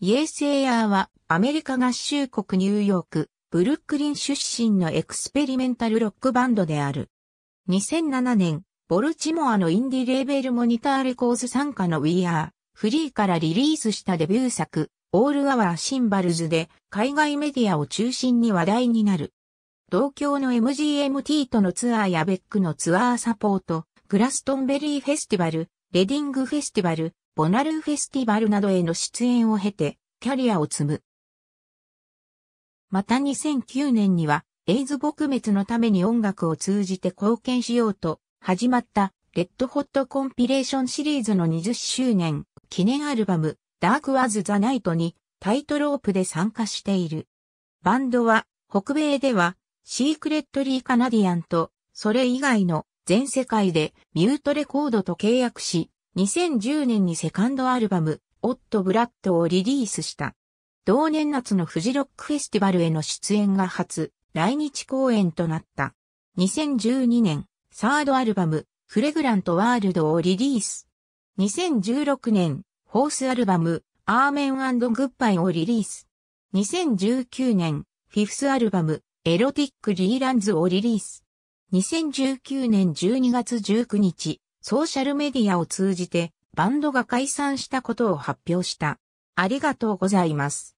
イエース・エアーはアメリカ合衆国ニューヨーク、ブルックリン出身のエクスペリメンタルロックバンドである。2007年、ボルチモアのインディレーベルモニターレコーズ参加の We Are Free からリリースしたデビュー作 All Our Symbols で海外メディアを中心に話題になる。同郷の MGMT とのツアーやベックのツアーサポート、グラストンベリーフェスティバル、レディングフェスティバル、ボナルーフェスティバルなどへの出演を経て、キャリアを積む。また2009年には、エイズ撲滅のために音楽を通じて貢献しようと、始まった、レッドホットコンピレーションシリーズの20周年、記念アルバム、ダークワーズ・ザ・ナイトに、タイトロープで参加している。バンドは、北米では、シークレットリー・カナディアンと、それ以外の全世界でミュートレコードと契約し、2010年にセカンドアルバム、オット・ブラッドをリリースした。同年夏のフジロックフェスティバルへの出演が初、来日公演となった。2012年、サードアルバム、フレグラント・ワールドをリリース。2016年、ホースアルバム、アーメングッバイをリリース。2019年、フィフスアルバム、エロティック・リーランズをリリース。2019年12月19日、ソーシャルメディアを通じてバンドが解散したことを発表した。ありがとうございます。